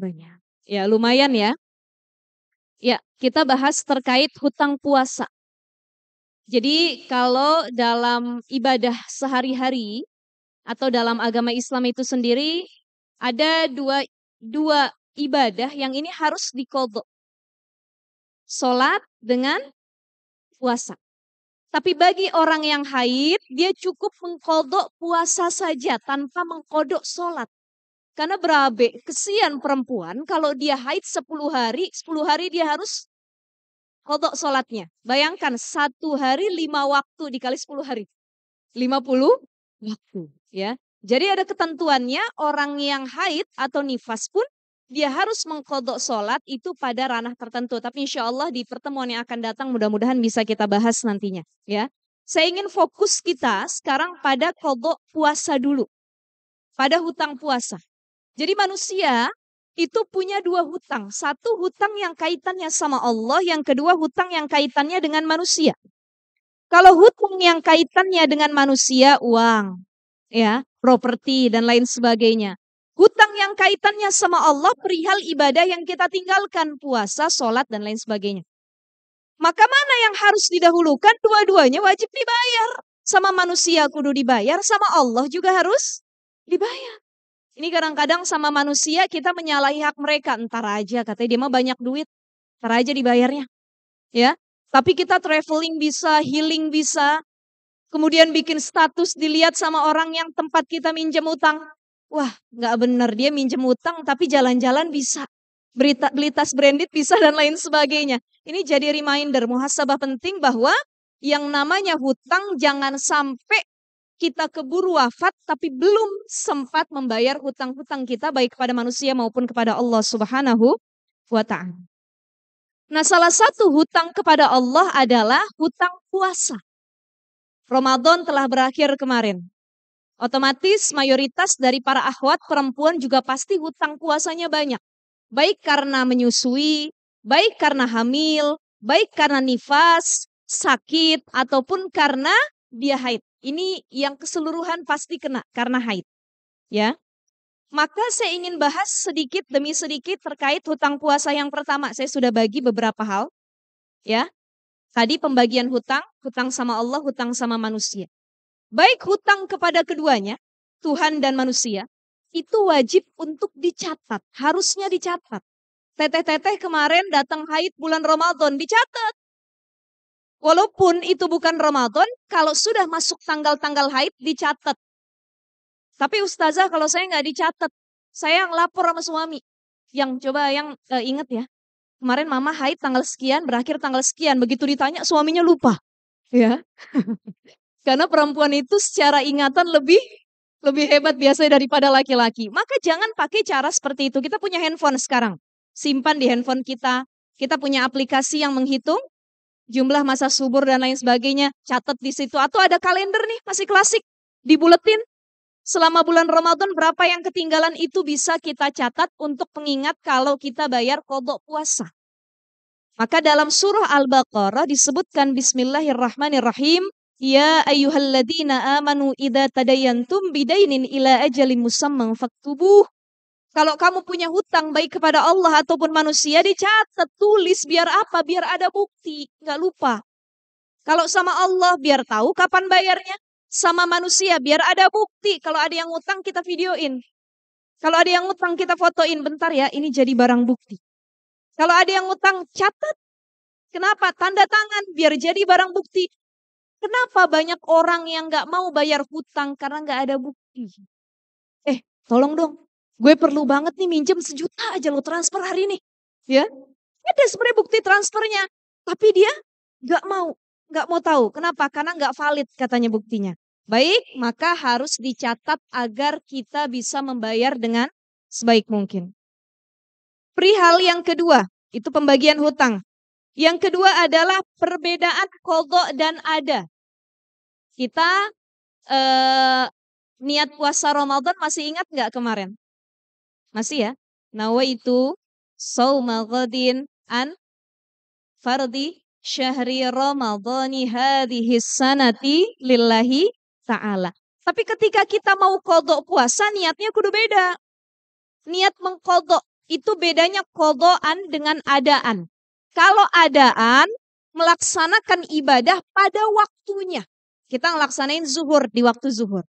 banyak. Ya, lumayan ya. Ya, kita bahas terkait hutang puasa. Jadi kalau dalam ibadah sehari-hari atau dalam agama Islam itu sendiri ada dua dua ibadah yang ini harus dikodok. Sholat dengan puasa. Tapi bagi orang yang haid, dia cukup mengkodok puasa saja tanpa mengkodok sholat. Karena berabe, kesian perempuan kalau dia haid 10 hari, 10 hari dia harus kodok sholatnya. Bayangkan satu hari lima waktu dikali 10 hari. 50 waktu ya. Jadi ada ketentuannya orang yang haid atau nifas pun dia harus mengkodok sholat itu pada ranah tertentu. Tapi insya Allah di pertemuan yang akan datang mudah-mudahan bisa kita bahas nantinya. ya. Saya ingin fokus kita sekarang pada kodok puasa dulu. Pada hutang puasa. Jadi manusia itu punya dua hutang. Satu hutang yang kaitannya sama Allah, yang kedua hutang yang kaitannya dengan manusia. Kalau hutang yang kaitannya dengan manusia, uang, ya, properti dan lain sebagainya. Hutang yang kaitannya sama Allah perihal ibadah yang kita tinggalkan, puasa, sholat dan lain sebagainya. Maka mana yang harus didahulukan? Dua-duanya wajib dibayar. Sama manusia kudu dibayar, sama Allah juga harus dibayar. Ini kadang-kadang sama manusia kita menyalahi hak mereka. Entar aja katanya dia mah banyak duit. Entar aja dibayarnya. Ya. Tapi kita traveling bisa, healing bisa. Kemudian bikin status dilihat sama orang yang tempat kita minjem utang. Wah, nggak bener dia minjem utang tapi jalan-jalan bisa. Berita, beli tas branded bisa dan lain sebagainya. Ini jadi reminder muhasabah penting bahwa yang namanya hutang jangan sampai kita keburu wafat tapi belum sempat membayar hutang-hutang kita baik kepada manusia maupun kepada Allah Subhanahu wa taala. Nah, salah satu hutang kepada Allah adalah hutang puasa. Ramadan telah berakhir kemarin. Otomatis mayoritas dari para ahwat perempuan juga pasti hutang puasanya banyak. Baik karena menyusui, baik karena hamil, baik karena nifas, sakit, ataupun karena dia haid. Ini yang keseluruhan pasti kena karena haid. Ya. Maka saya ingin bahas sedikit demi sedikit terkait hutang puasa yang pertama. Saya sudah bagi beberapa hal. Ya. Tadi pembagian hutang, hutang sama Allah, hutang sama manusia. Baik hutang kepada keduanya, Tuhan dan manusia, itu wajib untuk dicatat, harusnya dicatat. Teteh-teteh kemarin datang haid bulan Ramadan, dicatat. Walaupun itu bukan Ramadan, kalau sudah masuk tanggal-tanggal haid dicatat. Tapi ustazah kalau saya nggak dicatat, saya yang lapor sama suami. Yang coba yang e, eh, inget ya, kemarin mama haid tanggal sekian, berakhir tanggal sekian. Begitu ditanya suaminya lupa. Ya. Karena perempuan itu secara ingatan lebih lebih hebat biasanya daripada laki-laki. Maka jangan pakai cara seperti itu. Kita punya handphone sekarang. Simpan di handphone kita. Kita punya aplikasi yang menghitung jumlah masa subur dan lain sebagainya. Catat di situ. Atau ada kalender nih, masih klasik. dibuletin. selama bulan Ramadan berapa yang ketinggalan itu bisa kita catat untuk pengingat kalau kita bayar kodok puasa. Maka dalam surah Al-Baqarah disebutkan Bismillahirrahmanirrahim. Ya ayyuhalladzina amanu idza tadayantum bidainin ila ajalin musamman faktubuh. Kalau kamu punya hutang baik kepada Allah ataupun manusia, dicatat, tulis, biar apa? Biar ada bukti, nggak lupa. Kalau sama Allah, biar tahu kapan bayarnya. Sama manusia, biar ada bukti. Kalau ada yang utang, kita videoin. Kalau ada yang utang, kita fotoin. Bentar ya, ini jadi barang bukti. Kalau ada yang utang, catat. Kenapa? Tanda tangan, biar jadi barang bukti. Kenapa banyak orang yang nggak mau bayar hutang karena nggak ada bukti? Eh, tolong dong, Gue perlu banget nih minjem sejuta aja lo transfer hari ini. Ya. Ada sebenarnya bukti transfernya. Tapi dia nggak mau. nggak mau tahu. Kenapa? Karena nggak valid katanya buktinya. Baik, maka harus dicatat agar kita bisa membayar dengan sebaik mungkin. Perihal yang kedua, itu pembagian hutang. Yang kedua adalah perbedaan kodok dan ada. Kita eh, niat puasa Ramadan masih ingat nggak kemarin? Masih ya? nawa sauma ghadin an fardi syahri ramadhani hadhihi sanati lillahi ta'ala. Tapi ketika kita mau kodok puasa, niatnya kudu beda. Niat mengkodok, itu bedanya kodokan dengan adaan. Kalau adaan, melaksanakan ibadah pada waktunya. Kita ngelaksanain zuhur di waktu zuhur.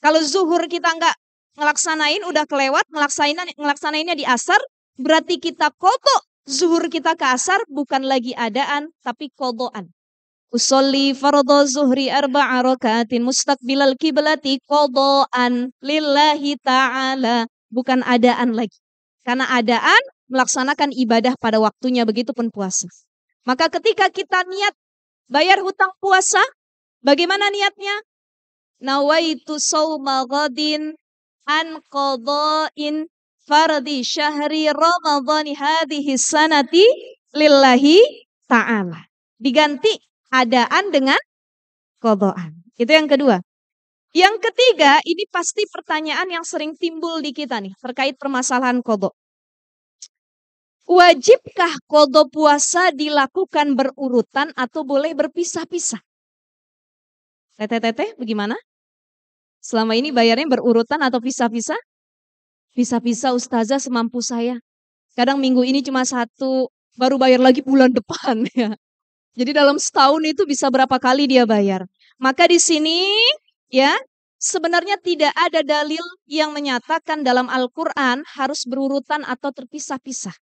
Kalau zuhur kita nggak ngelaksanain udah kelewat, ngelaksanain ngelaksanainnya di asar, berarti kita koto Zuhur kita ke asar bukan lagi adaan, tapi kodoan. Usolli fardo zuhri arba'a rakatin mustaqbilal kiblati kodoan lillahi ta'ala. Bukan adaan lagi. Karena adaan melaksanakan ibadah pada waktunya begitupun puasa. Maka ketika kita niat bayar hutang puasa, bagaimana niatnya? Nawaitu sawma ghadin an qada'in fardi syahri Ramadhani hadhihi sanati lillahi ta'ala. Diganti adaan dengan kodoan. Itu yang kedua. Yang ketiga, ini pasti pertanyaan yang sering timbul di kita nih terkait permasalahan kodok. Wajibkah kodo puasa dilakukan berurutan atau boleh berpisah-pisah? Teteh-teteh, bagaimana? Selama ini bayarnya berurutan atau pisah-pisah? Pisah-pisah ustazah semampu saya. Kadang minggu ini cuma satu, baru bayar lagi bulan depan ya. Jadi dalam setahun itu bisa berapa kali dia bayar. Maka di sini ya sebenarnya tidak ada dalil yang menyatakan dalam Al-Quran harus berurutan atau terpisah-pisah.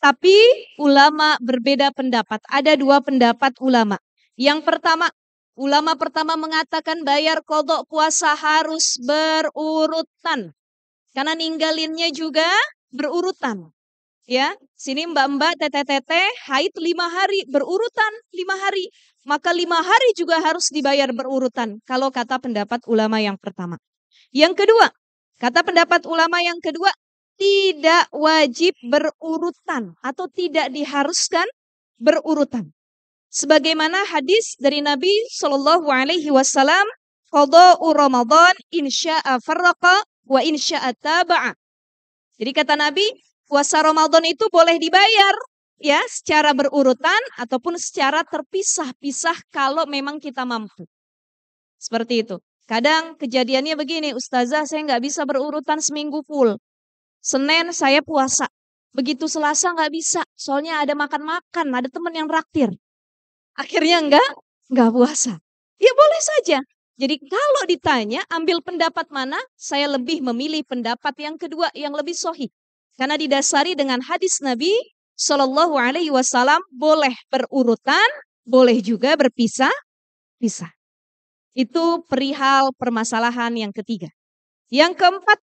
Tapi ulama berbeda pendapat. Ada dua pendapat ulama. Yang pertama, Ulama pertama mengatakan bayar kodok puasa harus berurutan. Karena ninggalinnya juga berurutan. Ya, sini mbak-mbak, tete-tete, haid lima hari, berurutan lima hari. Maka lima hari juga harus dibayar berurutan. Kalau kata pendapat ulama yang pertama. Yang kedua, kata pendapat ulama yang kedua, tidak wajib berurutan atau tidak diharuskan berurutan sebagaimana hadis dari Nabi Shallallahu alaihi wasallam qada'u Ramadan insya farraqa wa insya taba'a. Jadi kata Nabi, puasa Ramadan itu boleh dibayar ya secara berurutan ataupun secara terpisah-pisah kalau memang kita mampu. Seperti itu. Kadang kejadiannya begini, Ustazah saya nggak bisa berurutan seminggu full. Senin saya puasa. Begitu Selasa nggak bisa, soalnya ada makan-makan, ada teman yang raktir. Akhirnya enggak, enggak puasa. Ya boleh saja. Jadi kalau ditanya ambil pendapat mana, saya lebih memilih pendapat yang kedua yang lebih sohi. Karena didasari dengan hadis Nabi Shallallahu Alaihi Wasallam boleh berurutan, boleh juga berpisah, pisah. Itu perihal permasalahan yang ketiga. Yang keempat,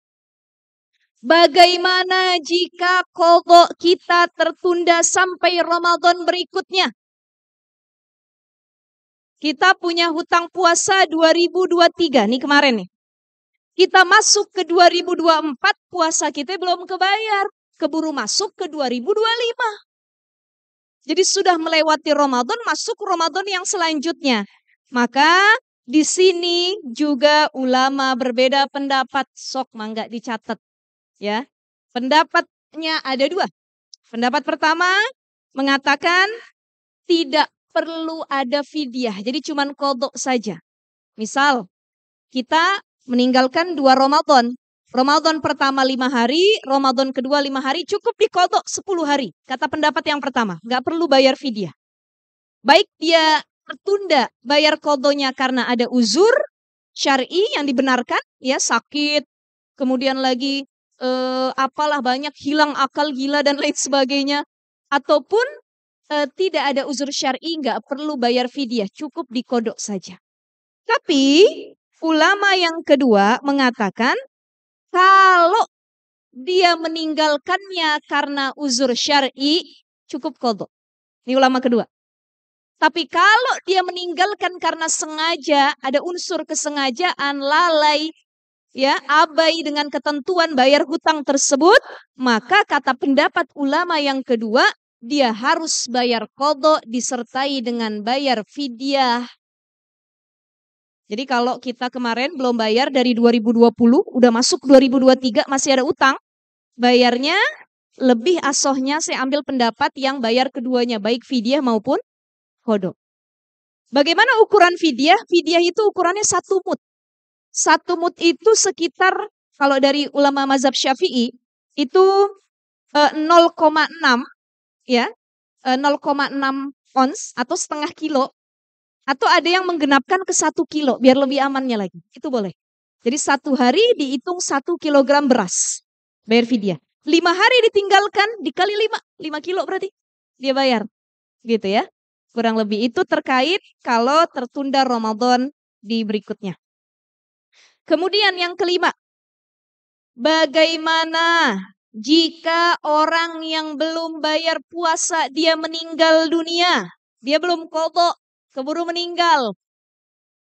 bagaimana jika kodok kita tertunda sampai Ramadan berikutnya? Kita punya hutang puasa 2023 nih kemarin nih. Kita masuk ke 2024 puasa kita belum kebayar. Keburu masuk ke 2025. Jadi sudah melewati Ramadan, masuk Ramadan yang selanjutnya. Maka di sini juga ulama berbeda pendapat. Sok mangga dicatat. Ya. Pendapatnya ada dua. Pendapat pertama mengatakan tidak perlu ada fidyah. Jadi cuman kodok saja. Misal kita meninggalkan dua Ramadan. Ramadan pertama lima hari, Ramadan kedua lima hari, cukup dikodok sepuluh hari. Kata pendapat yang pertama, nggak perlu bayar fidyah. Baik dia tertunda bayar kodonya karena ada uzur syari yang dibenarkan, ya sakit, kemudian lagi eh, apalah banyak hilang akal gila dan lain sebagainya, ataupun e, tidak ada uzur syari nggak perlu bayar fidyah, cukup dikodok saja. Tapi ulama yang kedua mengatakan kalau dia meninggalkannya karena uzur syari cukup kodok. Ini ulama kedua. Tapi kalau dia meninggalkan karena sengaja, ada unsur kesengajaan, lalai, ya abai dengan ketentuan bayar hutang tersebut, maka kata pendapat ulama yang kedua dia harus bayar kodok disertai dengan bayar fidyah. Jadi kalau kita kemarin belum bayar dari 2020, udah masuk 2023 masih ada utang, bayarnya lebih asohnya saya ambil pendapat yang bayar keduanya, baik fidyah maupun kodok. Bagaimana ukuran fidyah? Fidyah itu ukurannya satu mut. Satu mut itu sekitar, kalau dari ulama mazhab syafi'i, itu 0,6 eh, ya 0,6 eh, ons atau setengah kilo atau ada yang menggenapkan ke satu kilo biar lebih amannya lagi itu boleh jadi satu hari dihitung satu kilogram beras bayar fidyah lima hari ditinggalkan dikali lima lima kilo berarti dia bayar gitu ya kurang lebih itu terkait kalau tertunda Ramadan di berikutnya kemudian yang kelima bagaimana jika orang yang belum bayar puasa dia meninggal dunia, dia belum kodok, keburu meninggal.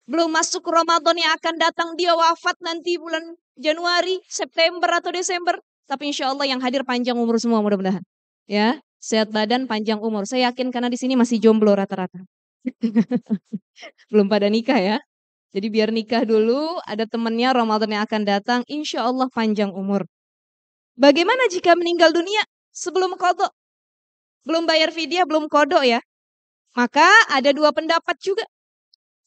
Belum masuk Ramadan yang akan datang, dia wafat nanti bulan Januari, September atau Desember. Tapi insya Allah yang hadir panjang umur semua mudah-mudahan. Ya, sehat badan, panjang umur. Saya yakin karena di sini masih jomblo rata-rata. belum pada nikah ya. Jadi biar nikah dulu, ada temennya Ramadan yang akan datang, insya Allah panjang umur. Bagaimana jika meninggal dunia sebelum kodok? Belum bayar fidyah, belum kodok ya. Maka ada dua pendapat juga.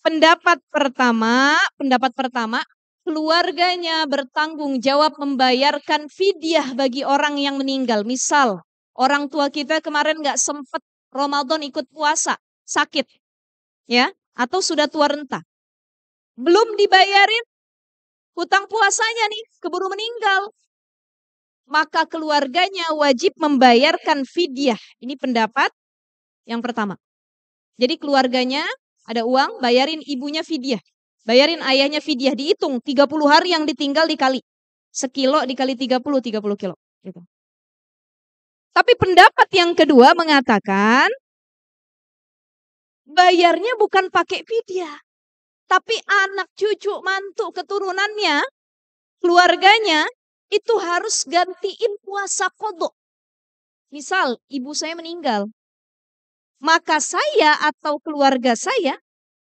Pendapat pertama, pendapat pertama, keluarganya bertanggung jawab membayarkan fidyah bagi orang yang meninggal. Misal, orang tua kita kemarin nggak sempat Ramadan ikut puasa, sakit. ya Atau sudah tua renta. Belum dibayarin, hutang puasanya nih, keburu meninggal maka keluarganya wajib membayarkan fidyah. Ini pendapat yang pertama. Jadi keluarganya ada uang, bayarin ibunya fidyah. Bayarin ayahnya fidyah, dihitung 30 hari yang ditinggal dikali. Sekilo dikali 30, 30 kilo. Gitu. Tapi pendapat yang kedua mengatakan, bayarnya bukan pakai fidyah. Tapi anak cucu mantu keturunannya, keluarganya itu harus gantiin puasa kodok. Misal ibu saya meninggal, maka saya atau keluarga saya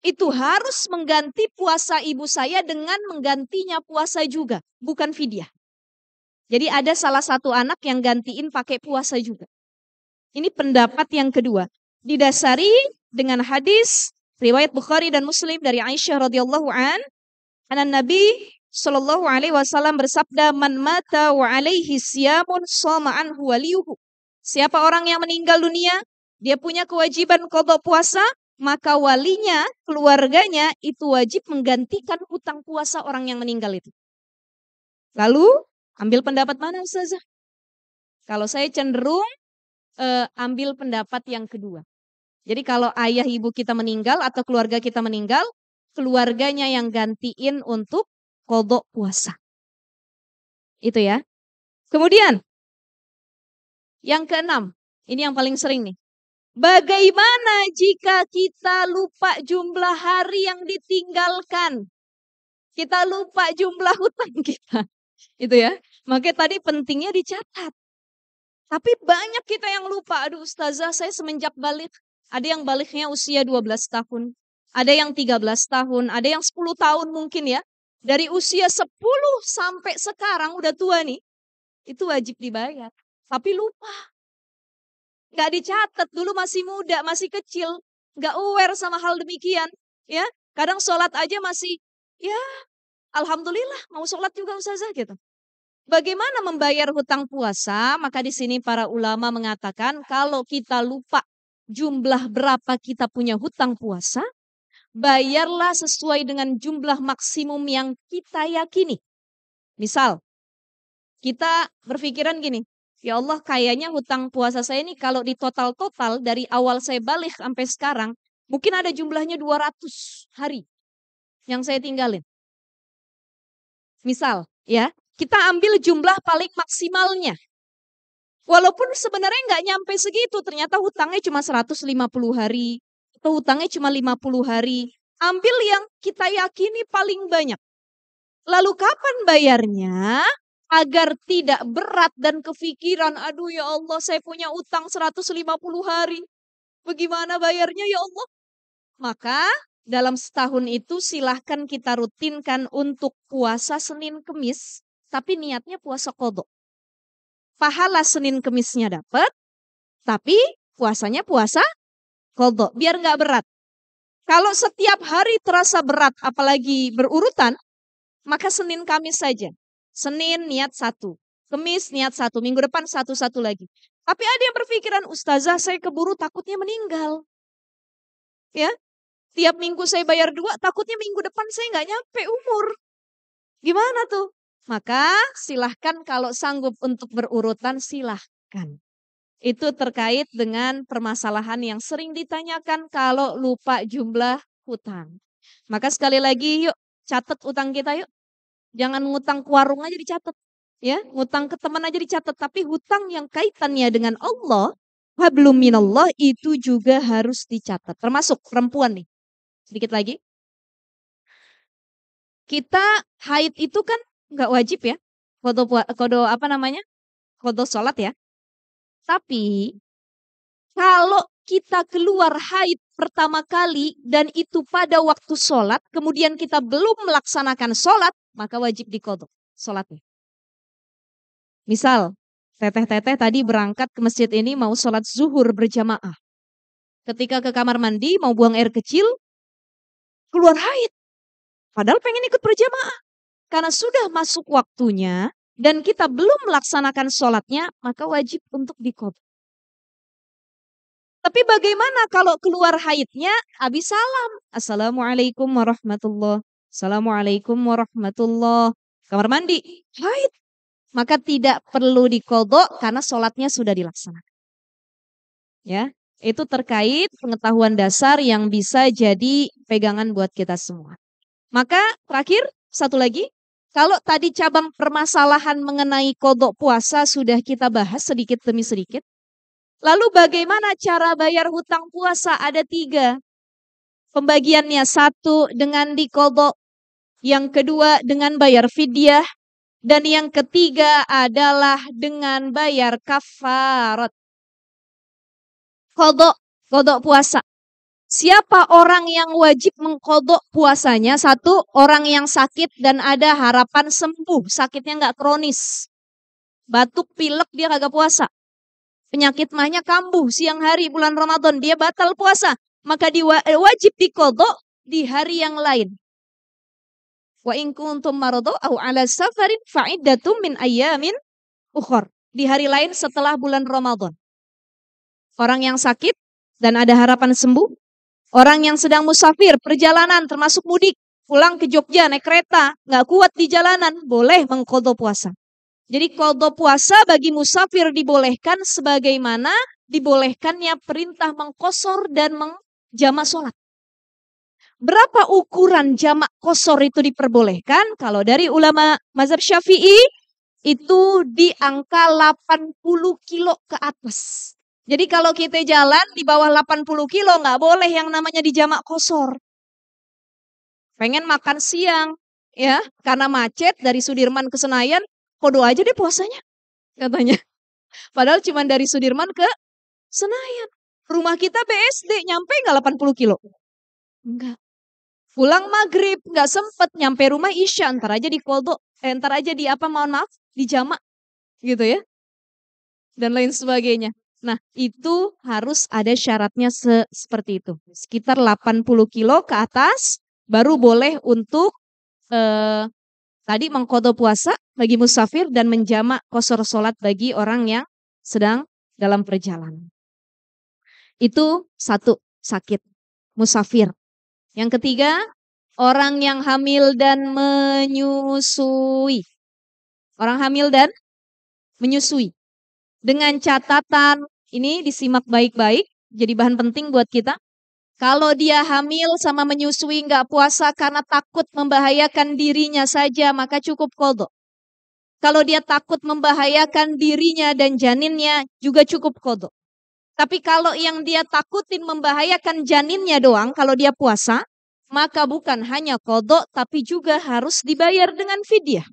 itu harus mengganti puasa ibu saya dengan menggantinya puasa juga, bukan fidyah. Jadi ada salah satu anak yang gantiin pakai puasa juga. Ini pendapat yang kedua. Didasari dengan hadis riwayat Bukhari dan Muslim dari Aisyah radhiyallahu an, anan Nabi Shallallahu alaihi wasallam bersabda, "Man mata wa alaihi siyamun sama'an waliyuhu." Siapa orang yang meninggal dunia, dia punya kewajiban kodok puasa, maka walinya, keluarganya itu wajib menggantikan hutang puasa orang yang meninggal itu. Lalu, ambil pendapat mana Ustazah? Kalau saya cenderung eh, ambil pendapat yang kedua. Jadi kalau ayah ibu kita meninggal atau keluarga kita meninggal, keluarganya yang gantiin untuk kodok puasa. Itu ya. Kemudian, yang keenam, ini yang paling sering nih. Bagaimana jika kita lupa jumlah hari yang ditinggalkan? Kita lupa jumlah hutang kita. Itu ya. Makanya tadi pentingnya dicatat. Tapi banyak kita yang lupa. Aduh ustazah saya semenjak balik. Ada yang baliknya usia 12 tahun. Ada yang 13 tahun. Ada yang 10 tahun mungkin ya. Dari usia 10 sampai sekarang udah tua nih. Itu wajib dibayar. Tapi lupa. Nggak dicatat dulu masih muda, masih kecil. Nggak aware sama hal demikian. ya Kadang sholat aja masih, ya Alhamdulillah mau sholat juga Ustazah gitu. Bagaimana membayar hutang puasa? Maka di sini para ulama mengatakan kalau kita lupa jumlah berapa kita punya hutang puasa, bayarlah sesuai dengan jumlah maksimum yang kita yakini. Misal, kita berpikiran gini, Ya Allah, kayaknya hutang puasa saya ini kalau di total-total dari awal saya balik sampai sekarang, mungkin ada jumlahnya 200 hari yang saya tinggalin. Misal, ya, kita ambil jumlah paling maksimalnya. Walaupun sebenarnya nggak nyampe segitu, ternyata hutangnya cuma 150 hari, hutangnya cuma 50 hari. Ambil yang kita yakini paling banyak. Lalu kapan bayarnya? Agar tidak berat dan kefikiran? aduh ya Allah saya punya utang 150 hari. Bagaimana bayarnya ya Allah? Maka dalam setahun itu silahkan kita rutinkan untuk puasa Senin Kemis, tapi niatnya puasa kodok. Pahala Senin Kemisnya dapat, tapi puasanya puasa kodok, biar nggak berat. Kalau setiap hari terasa berat, apalagi berurutan, maka Senin Kamis saja. Senin niat satu, Kemis niat satu, minggu depan satu-satu lagi. Tapi ada yang berpikiran, Ustazah saya keburu takutnya meninggal. Ya, tiap minggu saya bayar dua, takutnya minggu depan saya nggak nyampe umur. Gimana tuh? Maka silahkan kalau sanggup untuk berurutan silahkan itu terkait dengan permasalahan yang sering ditanyakan kalau lupa jumlah hutang. Maka sekali lagi yuk catat utang kita yuk. Jangan ngutang ke warung aja dicatat. Ya, ngutang ke teman aja dicatat, tapi hutang yang kaitannya dengan Allah, hablum minallah itu juga harus dicatat. Termasuk perempuan nih. Sedikit lagi. Kita haid itu kan nggak wajib ya. Kodo, kodo apa namanya? Kodo sholat ya. Tapi kalau kita keluar haid pertama kali dan itu pada waktu sholat, kemudian kita belum melaksanakan sholat, maka wajib dikodok sholatnya. Misal, teteh-teteh tadi berangkat ke masjid ini mau sholat zuhur berjamaah. Ketika ke kamar mandi mau buang air kecil, keluar haid. Padahal pengen ikut berjamaah. Karena sudah masuk waktunya, dan kita belum melaksanakan sholatnya, maka wajib untuk dikop. Tapi bagaimana kalau keluar haidnya habis salam? Assalamualaikum warahmatullah. Assalamualaikum warahmatullah. Kamar mandi, haid. Maka tidak perlu dikodok karena sholatnya sudah dilaksanakan. Ya, itu terkait pengetahuan dasar yang bisa jadi pegangan buat kita semua. Maka terakhir, satu lagi, kalau tadi cabang permasalahan mengenai kodok puasa sudah kita bahas sedikit demi sedikit. Lalu bagaimana cara bayar hutang puasa? Ada tiga. Pembagiannya satu dengan dikodok. Yang kedua dengan bayar fidyah. Dan yang ketiga adalah dengan bayar kafarat. Kodok, kodok puasa. Siapa orang yang wajib mengkodok puasanya? Satu, orang yang sakit dan ada harapan sembuh. Sakitnya nggak kronis. Batuk, pilek, dia kagak puasa. Penyakit mahnya kambuh siang hari bulan Ramadan. Dia batal puasa. Maka eh, wajib dikodok di hari yang lain. Wa in kuntum maradu au ala safarin fa'iddatum min ayamin ukhor. Di hari lain setelah bulan Ramadan. Orang yang sakit dan ada harapan sembuh, Orang yang sedang musafir, perjalanan termasuk mudik, pulang ke Jogja naik kereta, nggak kuat di jalanan, boleh mengkodo puasa. Jadi kodo puasa bagi musafir dibolehkan sebagaimana dibolehkannya perintah mengkosor dan menjamak sholat. Berapa ukuran jamak kosor itu diperbolehkan? Kalau dari ulama mazhab syafi'i itu di angka 80 kilo ke atas. Jadi kalau kita jalan di bawah 80 kilo nggak boleh yang namanya di kosor. Pengen makan siang, ya karena macet dari Sudirman ke Senayan, kodo aja deh puasanya, katanya. Padahal cuma dari Sudirman ke Senayan. Rumah kita BSD nyampe nggak 80 kilo? Enggak. Pulang maghrib, nggak sempet nyampe rumah Isya, ntar aja di Koldo, eh, ntar aja di apa, mohon maaf, di Jamak, gitu ya. Dan lain sebagainya. Nah, itu harus ada syaratnya se seperti itu. Sekitar 80 kilo ke atas baru hmm. boleh untuk eh, tadi mengkodo puasa bagi musafir dan menjamak kosor solat bagi orang yang sedang dalam perjalanan. Itu satu, sakit, musafir. Yang ketiga, orang yang hamil dan menyusui. Orang hamil dan menyusui dengan catatan ini disimak baik-baik, jadi bahan penting buat kita. Kalau dia hamil sama menyusui nggak puasa karena takut membahayakan dirinya saja, maka cukup kodok. Kalau dia takut membahayakan dirinya dan janinnya, juga cukup kodok. Tapi kalau yang dia takutin membahayakan janinnya doang, kalau dia puasa, maka bukan hanya kodok, tapi juga harus dibayar dengan fidyah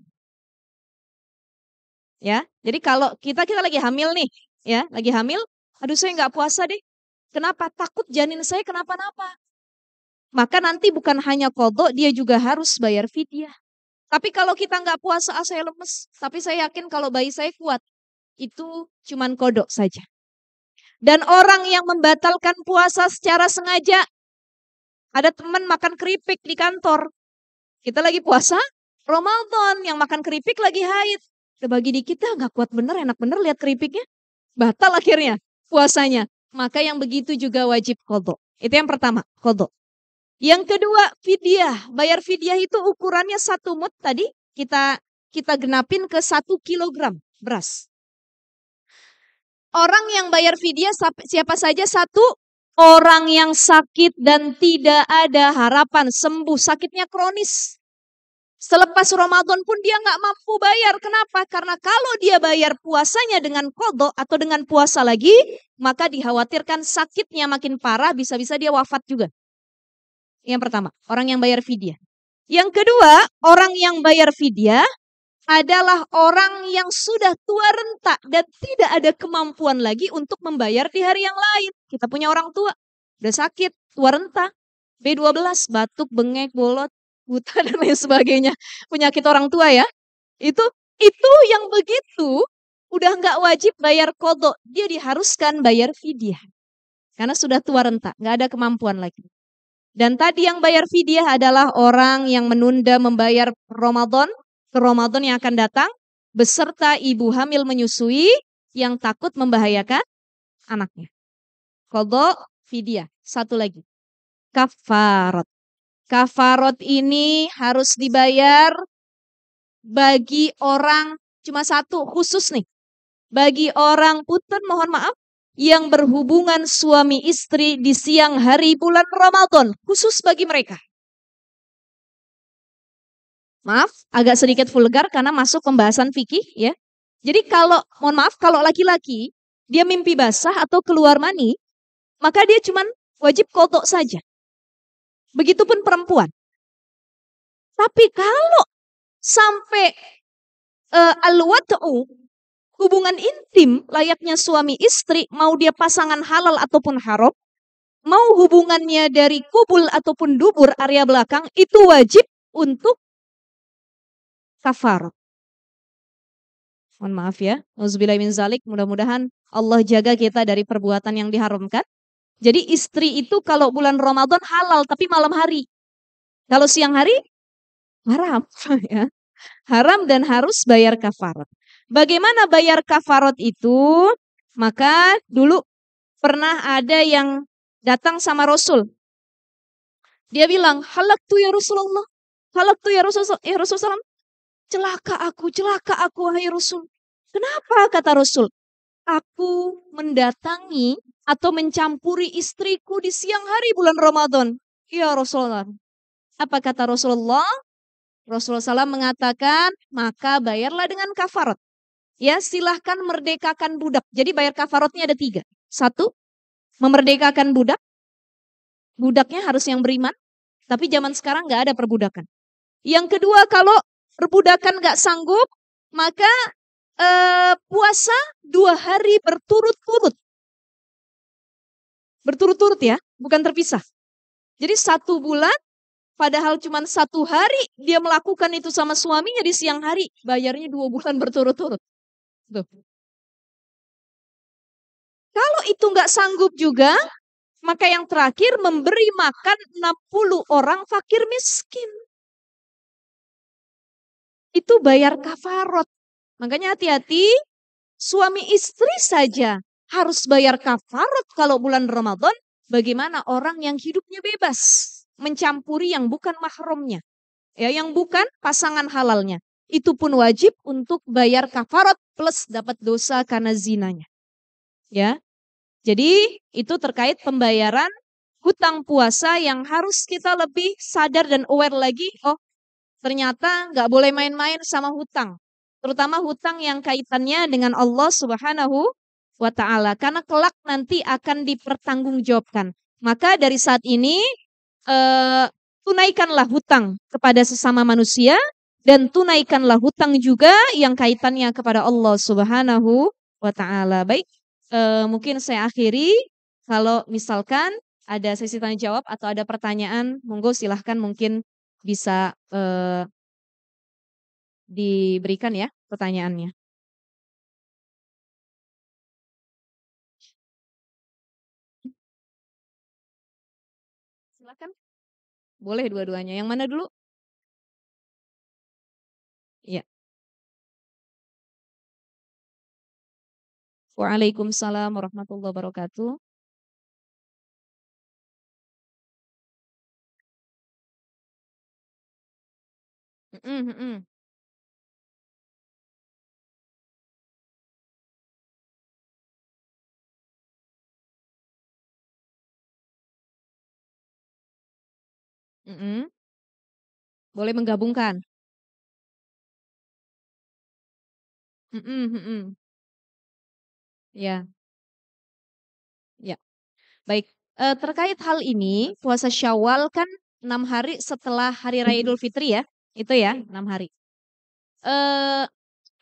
ya. Jadi kalau kita kita lagi hamil nih, ya, lagi hamil, aduh saya nggak puasa deh. Kenapa? Takut janin saya kenapa-napa. Maka nanti bukan hanya kodok, dia juga harus bayar fidyah. Tapi kalau kita nggak puasa, ah, saya lemes. Tapi saya yakin kalau bayi saya kuat, itu cuman kodok saja. Dan orang yang membatalkan puasa secara sengaja, ada teman makan keripik di kantor. Kita lagi puasa, Ramadan yang makan keripik lagi haid. Kebagi dikit ya, nggak kuat bener, enak bener lihat keripiknya. Batal akhirnya puasanya. Maka yang begitu juga wajib kodok. Itu yang pertama, kodok. Yang kedua, fidyah. Bayar fidyah itu ukurannya satu mut tadi kita kita genapin ke satu kilogram beras. Orang yang bayar fidyah siapa saja satu orang yang sakit dan tidak ada harapan sembuh sakitnya kronis. Selepas Ramadan pun dia nggak mampu bayar. Kenapa? Karena kalau dia bayar puasanya dengan kodok atau dengan puasa lagi, maka dikhawatirkan sakitnya makin parah, bisa-bisa dia wafat juga. Yang pertama, orang yang bayar fidyah. Yang kedua, orang yang bayar fidyah adalah orang yang sudah tua rentak dan tidak ada kemampuan lagi untuk membayar di hari yang lain. Kita punya orang tua, udah sakit, tua rentak, B12, batuk, bengek, bolot, buta dan lain sebagainya, penyakit orang tua ya. Itu itu yang begitu udah nggak wajib bayar kodok, dia diharuskan bayar fidyah. Karena sudah tua renta, nggak ada kemampuan lagi. Dan tadi yang bayar fidyah adalah orang yang menunda membayar Ramadan ke Ramadan yang akan datang beserta ibu hamil menyusui yang takut membahayakan anaknya. Kodok, fidyah. Satu lagi. Kafarat kafarot ini harus dibayar bagi orang cuma satu khusus nih. Bagi orang putun mohon maaf yang berhubungan suami istri di siang hari bulan Ramadan khusus bagi mereka. Maaf, agak sedikit vulgar karena masuk pembahasan fikih ya. Jadi kalau mohon maaf kalau laki-laki dia mimpi basah atau keluar mani, maka dia cuman wajib kotok saja. Begitupun perempuan. Tapi kalau sampai uh, eh, al hubungan intim layaknya suami istri, mau dia pasangan halal ataupun haram, mau hubungannya dari kubul ataupun dubur area belakang, itu wajib untuk kafar. Mohon maaf ya, min zalik, mudah-mudahan Allah jaga kita dari perbuatan yang diharamkan. Jadi istri itu kalau bulan Ramadan halal tapi malam hari. Kalau siang hari haram ya. Haram dan harus bayar kafarat. Bagaimana bayar kafarat itu? Maka dulu pernah ada yang datang sama Rasul. Dia bilang, halak tuh ya Rasulullah. Halak tuh ya Rasulullah. Ya Rasulullah, celaka aku, celaka aku, hai Rasul. Kenapa kata Rasul? Aku mendatangi atau mencampuri istriku di siang hari bulan Ramadan. Ya Rasulullah. Apa kata Rasulullah? Rasulullah SAW mengatakan, maka bayarlah dengan kafarat. Ya, silahkan merdekakan budak. Jadi bayar kafaratnya ada tiga. Satu, memerdekakan budak. Budaknya harus yang beriman. Tapi zaman sekarang nggak ada perbudakan. Yang kedua, kalau perbudakan nggak sanggup, maka eh, puasa dua hari berturut-turut Berturut-turut ya, bukan terpisah. Jadi satu bulan, padahal cuma satu hari dia melakukan itu sama suaminya di siang hari, bayarnya dua bulan berturut-turut. Tuh. Kalau itu nggak sanggup juga, maka yang terakhir memberi makan 60 orang fakir miskin. Itu bayar kafarot. Makanya hati-hati, suami istri saja harus bayar kafarat kalau bulan Ramadan, bagaimana orang yang hidupnya bebas mencampuri yang bukan mahramnya? Ya, yang bukan pasangan halalnya. Itu pun wajib untuk bayar kafarat plus dapat dosa karena zinanya. Ya. Jadi itu terkait pembayaran hutang puasa yang harus kita lebih sadar dan aware lagi. Oh, ternyata nggak boleh main-main sama hutang. Terutama hutang yang kaitannya dengan Allah Subhanahu wa taala karena kelak nanti akan dipertanggungjawabkan. Maka dari saat ini eh, tunaikanlah hutang kepada sesama manusia dan tunaikanlah hutang juga yang kaitannya kepada Allah Subhanahu wa taala. Baik, eh, mungkin saya akhiri kalau misalkan ada sesi tanya jawab atau ada pertanyaan, monggo silahkan mungkin bisa eh, diberikan ya pertanyaannya. Boleh dua-duanya, yang mana dulu? Iya. Waalaikumsalam warahmatullahi wabarakatuh. Mm -mm. -hmm. Boleh menggabungkan? Ya, Yeah. Ya. Yeah. Baik, eh, terkait hal ini, puasa Syawal kan 6 hari setelah hari raya Idul Fitri ya? Itu ya, 6 iya. hari. Eh,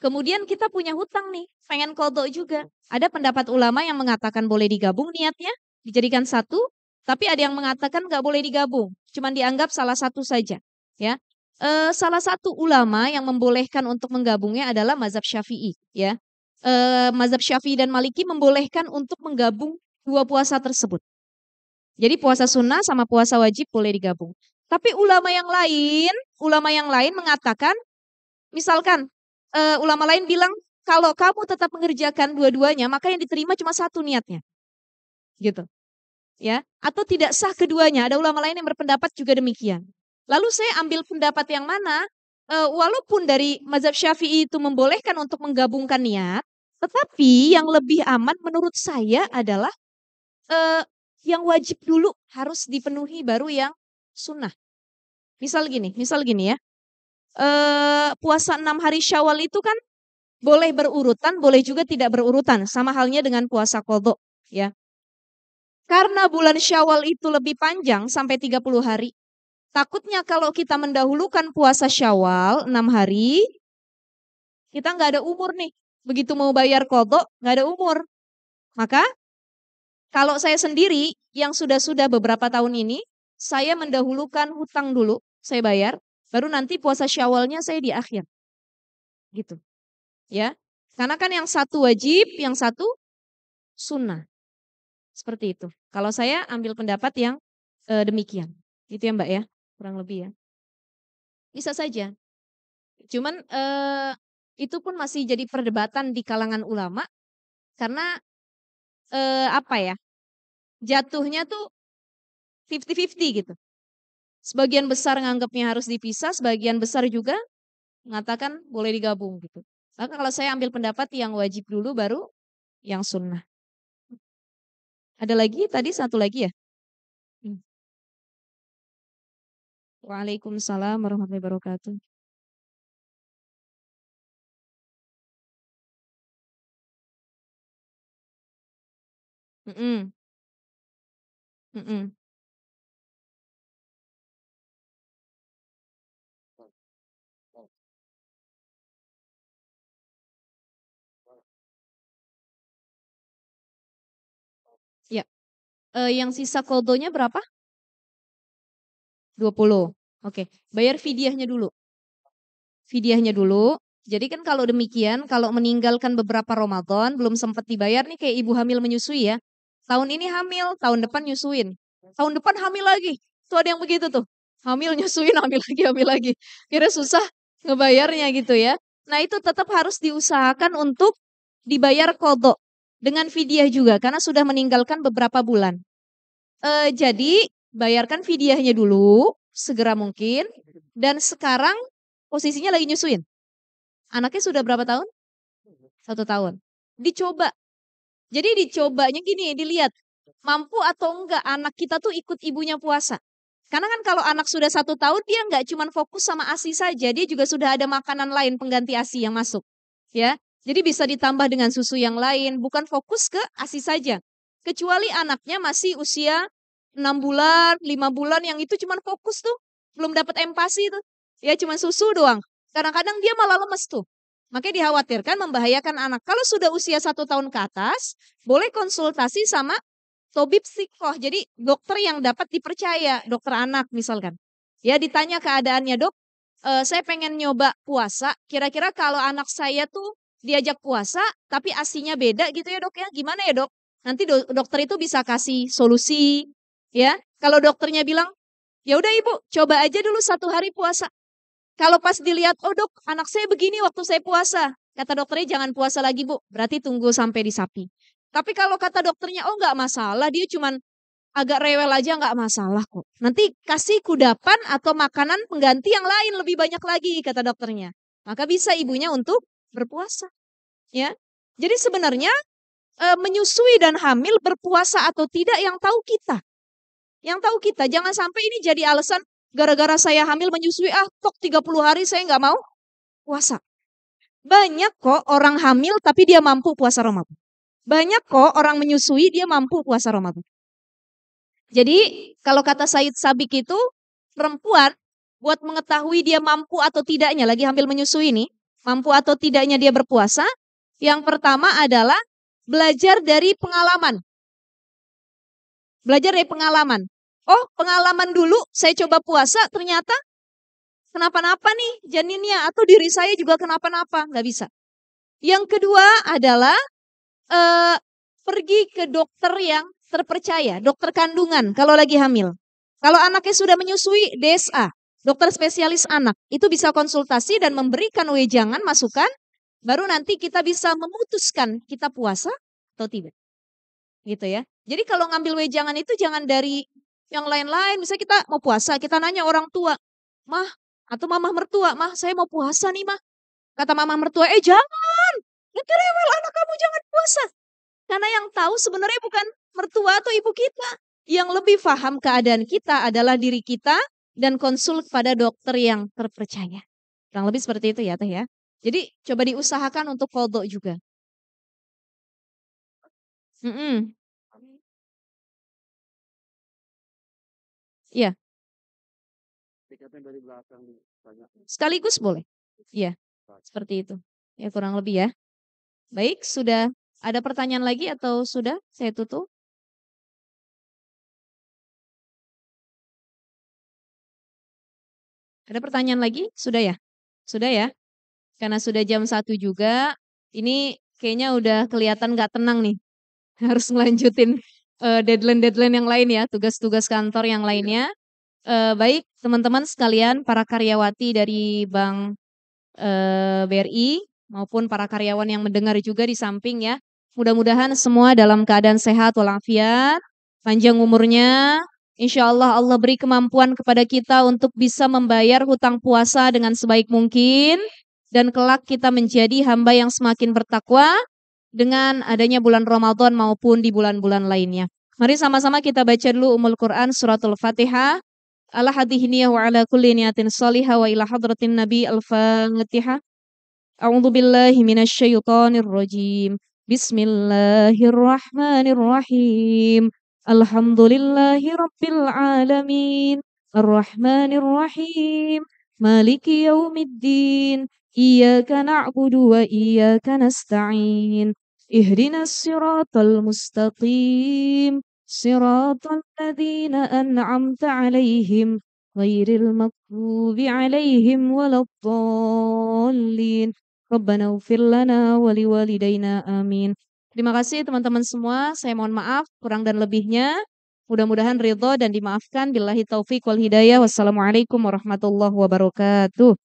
kemudian kita punya hutang nih, pengen kodok juga. Ada pendapat ulama yang mengatakan boleh digabung niatnya, dijadikan satu tapi ada yang mengatakan nggak boleh digabung, cuman dianggap salah satu saja. Ya, e, salah satu ulama yang membolehkan untuk menggabungnya adalah Mazhab Syafi'i. Ya, e, Mazhab Syafi'i dan Maliki membolehkan untuk menggabung dua puasa tersebut. Jadi puasa sunnah sama puasa wajib boleh digabung. Tapi ulama yang lain, ulama yang lain mengatakan, misalkan e, ulama lain bilang kalau kamu tetap mengerjakan dua-duanya, maka yang diterima cuma satu niatnya. Gitu ya atau tidak sah keduanya. Ada ulama lain yang berpendapat juga demikian. Lalu saya ambil pendapat yang mana e, walaupun dari mazhab Syafi'i itu membolehkan untuk menggabungkan niat, tetapi yang lebih aman menurut saya adalah e, yang wajib dulu harus dipenuhi baru yang sunnah. Misal gini, misal gini ya. E, puasa enam hari Syawal itu kan boleh berurutan, boleh juga tidak berurutan, sama halnya dengan puasa kodok ya. Karena bulan Syawal itu lebih panjang sampai 30 hari. Takutnya kalau kita mendahulukan puasa Syawal 6 hari, kita nggak ada umur nih. Begitu mau bayar kodok, nggak ada umur. Maka kalau saya sendiri yang sudah-sudah beberapa tahun ini, saya mendahulukan hutang dulu, saya bayar, baru nanti puasa syawalnya saya di akhir. Gitu. Ya. Karena kan yang satu wajib, yang satu sunnah. Seperti itu. Kalau saya ambil pendapat yang e, demikian. Gitu ya Mbak ya, kurang lebih ya. Bisa saja. Cuman e, itu pun masih jadi perdebatan di kalangan ulama karena e, apa ya? Jatuhnya tuh 50-50 gitu. Sebagian besar nganggapnya harus dipisah, sebagian besar juga mengatakan boleh digabung gitu. Maka kalau saya ambil pendapat yang wajib dulu baru yang sunnah. Ada lagi tadi satu lagi ya? Hmm. Waalaikumsalam warahmatullahi wabarakatuh. Mm -mm. uh, yang sisa kodonya berapa? 20. Oke, okay. bayar fidyahnya dulu. Fidyahnya dulu. Jadi kan kalau demikian, kalau meninggalkan beberapa Ramadan, belum sempat dibayar nih kayak ibu hamil menyusui ya. Tahun ini hamil, tahun depan nyusuin. Tahun depan hamil lagi. Tuh ada yang begitu tuh. Hamil nyusuin, hamil lagi, hamil lagi. Kira susah ngebayarnya gitu ya. Nah itu tetap harus diusahakan untuk dibayar kodok dengan fidyah juga karena sudah meninggalkan beberapa bulan. E, jadi bayarkan fidyahnya dulu segera mungkin dan sekarang posisinya lagi nyusuin. Anaknya sudah berapa tahun? Satu tahun. Dicoba. Jadi dicobanya gini, dilihat mampu atau enggak anak kita tuh ikut ibunya puasa. Karena kan kalau anak sudah satu tahun dia enggak cuma fokus sama ASI saja, dia juga sudah ada makanan lain pengganti ASI yang masuk. Ya, jadi bisa ditambah dengan susu yang lain, bukan fokus ke ASI saja. Kecuali anaknya masih usia 6 bulan, 5 bulan yang itu cuman fokus tuh, belum dapat empasi itu. Ya cuman susu doang. Kadang-kadang dia malah lemes tuh. Makanya dikhawatirkan membahayakan anak. Kalau sudah usia satu tahun ke atas, boleh konsultasi sama tobi psikoh. Jadi dokter yang dapat dipercaya, dokter anak misalkan. Ya ditanya keadaannya dok, eh, saya pengen nyoba puasa. Kira-kira kalau anak saya tuh diajak puasa tapi asinya beda gitu ya dok ya gimana ya dok nanti do dokter itu bisa kasih solusi ya kalau dokternya bilang ya udah ibu coba aja dulu satu hari puasa kalau pas dilihat oh dok anak saya begini waktu saya puasa kata dokternya jangan puasa lagi bu berarti tunggu sampai disapi tapi kalau kata dokternya oh nggak masalah dia cuman agak rewel aja nggak masalah kok nanti kasih kudapan atau makanan pengganti yang lain lebih banyak lagi kata dokternya maka bisa ibunya untuk berpuasa. Ya. Jadi sebenarnya e, menyusui dan hamil berpuasa atau tidak yang tahu kita. Yang tahu kita, jangan sampai ini jadi alasan gara-gara saya hamil menyusui ah tok 30 hari saya nggak mau puasa. Banyak kok orang hamil tapi dia mampu puasa Ramadan. Banyak kok orang menyusui dia mampu puasa Ramadan. Jadi kalau kata Said Sabik itu perempuan buat mengetahui dia mampu atau tidaknya lagi hamil menyusui ini Mampu atau tidaknya dia berpuasa? Yang pertama adalah belajar dari pengalaman. Belajar dari pengalaman. Oh, pengalaman dulu saya coba puasa, ternyata kenapa-napa nih janinnya atau diri saya juga kenapa-napa, nggak bisa. Yang kedua adalah eh, pergi ke dokter yang terpercaya, dokter kandungan kalau lagi hamil. Kalau anaknya sudah menyusui, DSA, dokter spesialis anak itu bisa konsultasi dan memberikan wejangan masukan baru nanti kita bisa memutuskan kita puasa atau tidak gitu ya jadi kalau ngambil wejangan itu jangan dari yang lain-lain misalnya kita mau puasa kita nanya orang tua mah atau mamah mertua mah saya mau puasa nih mah kata mamah mertua eh jangan nanti rewel anak kamu jangan puasa karena yang tahu sebenarnya bukan mertua atau ibu kita yang lebih paham keadaan kita adalah diri kita dan konsul kepada dokter yang terpercaya. Kurang lebih seperti itu ya Teh ya. Jadi coba diusahakan untuk kodok juga. Mm -mm. Iya. Sekaligus boleh. ya Seperti itu. Ya kurang lebih ya. Baik, sudah ada pertanyaan lagi atau sudah saya tutup? Ada pertanyaan lagi? Sudah ya? Sudah ya? Karena sudah jam satu juga, ini kayaknya udah kelihatan nggak tenang nih. Harus ngelanjutin eh, deadline-deadline yang lain ya, tugas-tugas kantor yang iya. lainnya. Uh, baik, teman-teman sekalian, para karyawati dari Bank uh, eh, BRI maupun para karyawan yang mendengar juga di samping ya. Mudah-mudahan semua dalam keadaan sehat walafiat, panjang umurnya, Insya Allah Allah beri kemampuan kepada kita untuk bisa membayar hutang puasa dengan sebaik mungkin. Dan kelak kita menjadi hamba yang semakin bertakwa dengan adanya bulan Ramadan maupun di bulan-bulan lainnya. Mari sama-sama kita baca dulu Umul Quran Suratul Fatihah. Ala hadihiniya wa ala kulli niatin salihah wa ila hadratin Nabi Al-Fatihah. A'udhu billahi minasyaitonir rajim. Bismillahirrahmanirrahim. الحمد لله رب العالمين الرحمن الرحيم مالك يوم الدين إياك نعبد وإياك نستعين اهدنا الصراط المستقيم صراط الذين أنعمت عليهم غير المغضوب عليهم ولا الضالين ربنا اغفر لنا ولوالدينا آمين Terima kasih teman-teman semua. Saya mohon maaf kurang dan lebihnya. Mudah-mudahan ridho dan dimaafkan. Billahi taufiq wal hidayah. Wassalamualaikum warahmatullahi wabarakatuh.